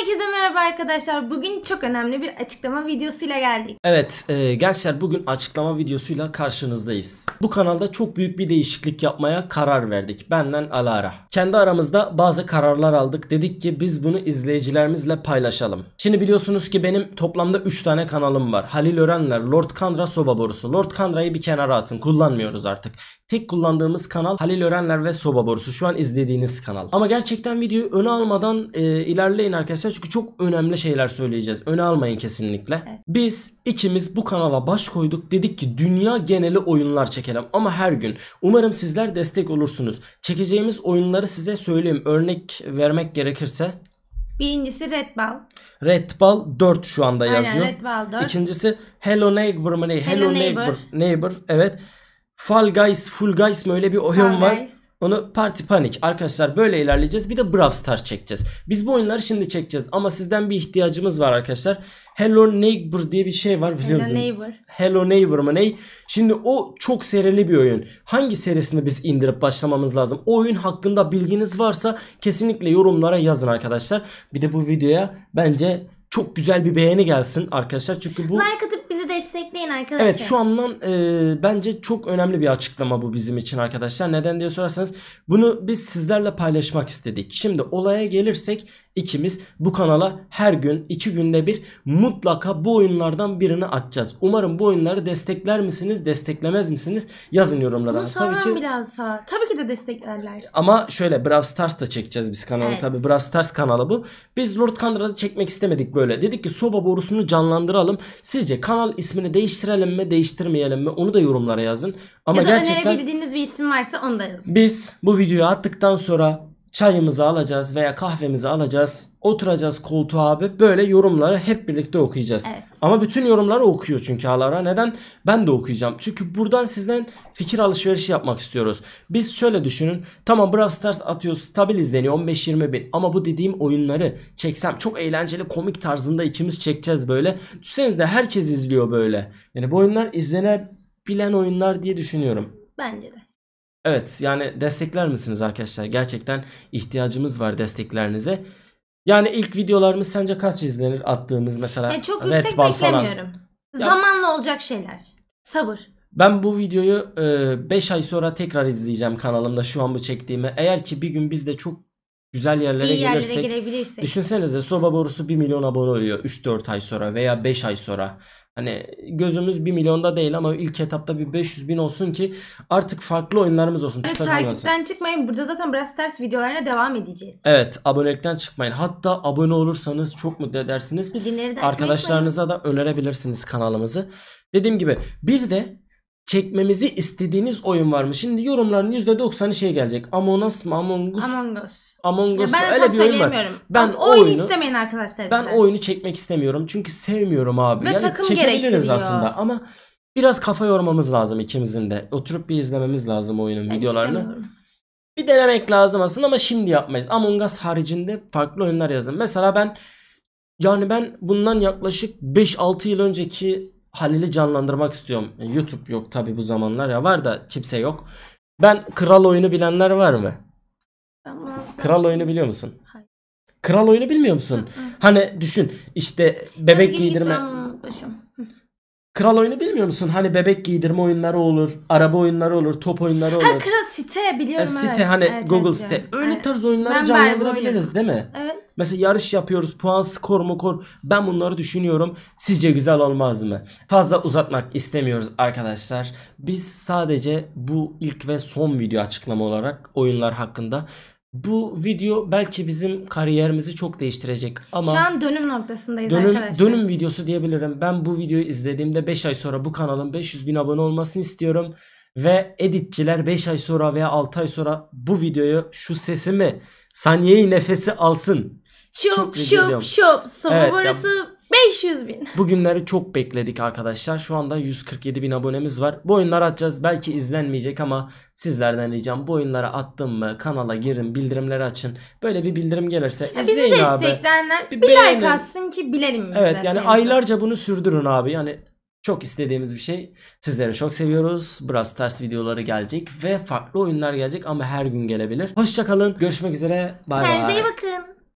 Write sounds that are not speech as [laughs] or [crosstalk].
Herkese merhaba arkadaşlar. Bugün çok önemli bir açıklama videosuyla geldik. Evet e, gençler bugün açıklama videosuyla karşınızdayız. Bu kanalda çok büyük bir değişiklik yapmaya karar verdik. Benden Alara. Kendi aramızda bazı kararlar aldık. Dedik ki biz bunu izleyicilerimizle paylaşalım. Şimdi biliyorsunuz ki benim toplamda 3 tane kanalım var. Halil Örenler, Lord Kandra Soba Borusu. Lord Kandra'yı bir kenara atın. Kullanmıyoruz artık. Tek kullandığımız kanal Halil Örenler ve Soba Borusu. Şu an izlediğiniz kanal. Ama gerçekten videoyu öne almadan e, ilerleyin arkadaşlar. Çünkü çok önemli şeyler söyleyeceğiz. Öne almayın kesinlikle. Biz ikimiz bu kanala baş koyduk. Dedik ki dünya geneli oyunlar çekelim. Ama her gün. Umarım sizler destek olursunuz. Çekeceğimiz oyunları size söyleyeyim. Örnek vermek gerekirse. Birincisi Red Ball. Red Ball 4 şu anda Aynen, yazıyor. Red Ball 4. İkincisi Hello Neighbor mı ne? Hello, Hello Neighbor. Neighbor. Neighbor. Evet. Fall Guys, Full Guys mı öyle bir oyun var. Onu Party Panic. Arkadaşlar böyle ilerleyeceğiz. Bir de Brawl Stars çekeceğiz. Biz bu oyunları şimdi çekeceğiz. Ama sizden bir ihtiyacımız var arkadaşlar. Hello Neighbor diye bir şey var biliyor musunuz? Hello Neighbor. Hello Neighbor mı ney? Şimdi o çok serili bir oyun. Hangi serisini biz indirip başlamamız lazım? O oyun hakkında bilginiz varsa kesinlikle yorumlara yazın arkadaşlar. Bir de bu videoya bence çok güzel bir beğeni gelsin arkadaşlar. Çünkü bu... Like atıp destekleyin arkadaşlar. Evet şu andan e, bence çok önemli bir açıklama bu bizim için arkadaşlar. Neden diye sorarsanız bunu biz sizlerle paylaşmak istedik. Şimdi olaya gelirsek İkimiz bu kanala her gün iki günde bir mutlaka bu oyunlardan birini atacağız. Umarım bu oyunları destekler misiniz, desteklemez misiniz? Yazın yorumlara. Bunu Tabii ki biraz ha. Tabii ki de desteklerler. Ama şöyle Brawl Stars da çekeceğiz biz kanalı. Evet. Tabii Brawl Stars kanalı bu. Biz Lord Kandra'da çekmek istemedik böyle. Dedik ki soba borusunu canlandıralım. Sizce kanal ismini değiştirelim mi, değiştirmeyelim mi? Onu da yorumlara yazın. Ama ya da gerçekten önerebildiğiniz bir isim varsa onu da yazın. Biz bu videoyu attıktan sonra çayımızı alacağız veya kahvemizi alacağız. Oturacağız koltuğa abi böyle yorumları hep birlikte okuyacağız. Evet. Ama bütün yorumları okuyor çünkü Alara. Neden? Ben de okuyacağım. Çünkü buradan sizden fikir alışverişi yapmak istiyoruz. Biz şöyle düşünün. Tamam Brawl Stars atıyor stabil izleniyor 15-20 bin. Ama bu dediğim oyunları çeksem çok eğlenceli komik tarzında ikimiz çekeceğiz böyle. Düşünseniz de herkes izliyor böyle. Yani bu oyunlar izlenebilen oyunlar diye düşünüyorum. Bence de. Evet yani destekler misiniz arkadaşlar? Gerçekten ihtiyacımız var desteklerinize. Yani ilk videolarımız sence kaç izlenir attığımız mesela? Yani çok yüksek Ball beklemiyorum. Falan. Zamanla olacak şeyler. Sabır. Ben bu videoyu 5 e, ay sonra tekrar izleyeceğim kanalımda şu an bu çektiğimi. Eğer ki bir gün biz de çok güzel yerlere İyi gelirsek girebilirsek. düşünsenize soba borusu 1 milyon abone oluyor 3-4 ay sonra veya 5 ay sonra. Hani gözümüz 1 milyonda değil ama ilk etapta bir 500 bin olsun ki artık farklı oyunlarımız olsun. Evet, takipten çıkmayın. Burada zaten biraz ters videolarına devam edeceğiz. Evet abonelikten çıkmayın. Hatta abone olursanız çok mutlu edersiniz. Arkadaşlarınıza da önerebilirsiniz kanalımızı. Dediğim gibi bir de çekmemizi istediğiniz oyun var mı? Şimdi yorumların %90'ı şey gelecek. Among Us mı? Among Us? Among Us. Among Us. Ben öyle bir oyun var. Ben o, oyunu, oyunu istemeyin arkadaşlar. Ben bize. oyunu çekmek istemiyorum. Çünkü sevmiyorum abi. Ve yani takım çekebiliriz aslında ama biraz kafa yormamız lazım ikimizin de. Oturup bir izlememiz lazım oyunun ben videolarını. Bir denemek lazım aslında ama şimdi yapmayız. Among Us haricinde farklı oyunlar yazın. Mesela ben yani ben bundan yaklaşık 5-6 yıl önceki Halil'i canlandırmak istiyorum. E, YouTube yok tabi bu zamanlar ya var da kimse yok. Ben kral oyunu bilenler var mı? Kral oyunu biliyor musun? Kral oyunu bilmiyor musun? Hani düşün işte bebek giydirme. Kral oyunu bilmiyor musun? Hani bebek giydirme oyunları olur, araba oyunları olur, top oyunları olur. Ha kral site biliyorum e, site, evet. Site hani evet, Google evet, site. Biliyorum. Öyle evet. tarz oyunları ben canlandırabiliriz değil mi? Evet. Mesela yarış yapıyoruz, puan skor mu kor. Ben bunları düşünüyorum. Sizce güzel olmaz mı? Fazla uzatmak istemiyoruz arkadaşlar. Biz sadece bu ilk ve son video açıklama olarak oyunlar hakkında bu video belki bizim kariyerimizi çok değiştirecek ama Şu an dönüm noktasındayız dönüm, arkadaşlar. Dönüm videosu diyebilirim. Ben bu videoyu izlediğimde 5 ay sonra bu kanalın 500 bin abone olmasını istiyorum. Ve editçiler 5 ay sonra veya 6 ay sonra bu videoyu şu sesimi saniyeyi nefesi alsın. Şop şop şop. Sabah evet, orası 500 bin. [laughs] Bugünleri çok bekledik arkadaşlar. Şu anda 147 bin abonemiz var. Bu oyunları atacağız. Belki izlenmeyecek ama sizlerden ricam bu oyunları attım mı kanala girin bildirimleri açın. Böyle bir bildirim gelirse ya izleyin abi. Bizi destekleyenler bir, bir like atsın ki bilelim. Evet yani aylarca bunu sürdürün abi. Yani çok istediğimiz bir şey. Sizleri çok seviyoruz. Biraz ters videoları gelecek ve farklı oyunlar gelecek ama her gün gelebilir. Hoşçakalın. Görüşmek üzere. Bay bay. Kendinize iyi bakın.